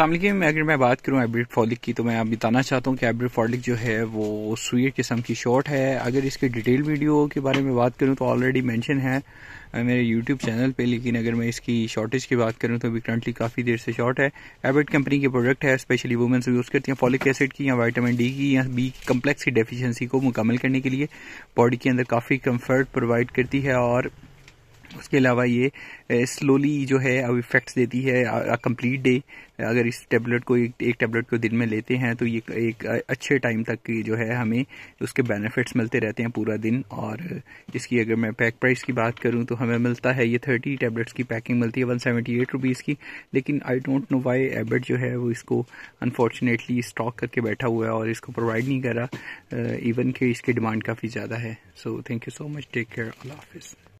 असलम अगर मैं बात करूं हाइब्रिड फॉलिक की तो मैं आप बताना चाहता हूं कि हाइब्रिड फॉलिक जो है वो स्वीट किस्म की शॉर्ट है अगर इसके डिटेल वीडियो के बारे में बात करूं तो ऑलरेडी मेंशन है मेरे यूट्यूब चैनल पे लेकिन अगर मैं इसकी शॉर्टेज की बात करूं तो अभी करंटली काफ़ी देर से शॉर्ट है एबिड कंपनी के प्रोडक्ट है स्पेशली वुमेंस यूज़ करती हैं फॉलिक एसिड की या वाइटामिन डी की या बी कम्प्लेक्स की डेफिशिएंसी को मुकम्मल करने के लिए बॉडी के अंदर काफ़ी कम्फर्ट प्रोवाइड करती है और उसके अलावा ये स्लोली जो है अब इफ़ेक्ट्स देती है कंप्लीट डे अगर इस टेबलेट को एक, एक टेबलेट को दिन में लेते हैं तो ये एक अच्छे टाइम तक जो है हमें उसके बेनिफिट्स मिलते रहते हैं पूरा दिन और इसकी अगर मैं पैक प्राइस की बात करूं तो हमें मिलता है ये थर्टी टेबलेट्स की पैकिंग मिलती है वन सेवेंटी एट रुपीज़ की लेकिन I don't know why Abbott जो है वो इसको अनफॉर्चुनेटली स्टॉक करके बैठा हुआ है और इसको प्रोवाइड नहीं करा इवन कि इसकी डिमांड काफ़ी ज़्यादा है so thank you so much take care अल्लाह हाफिज़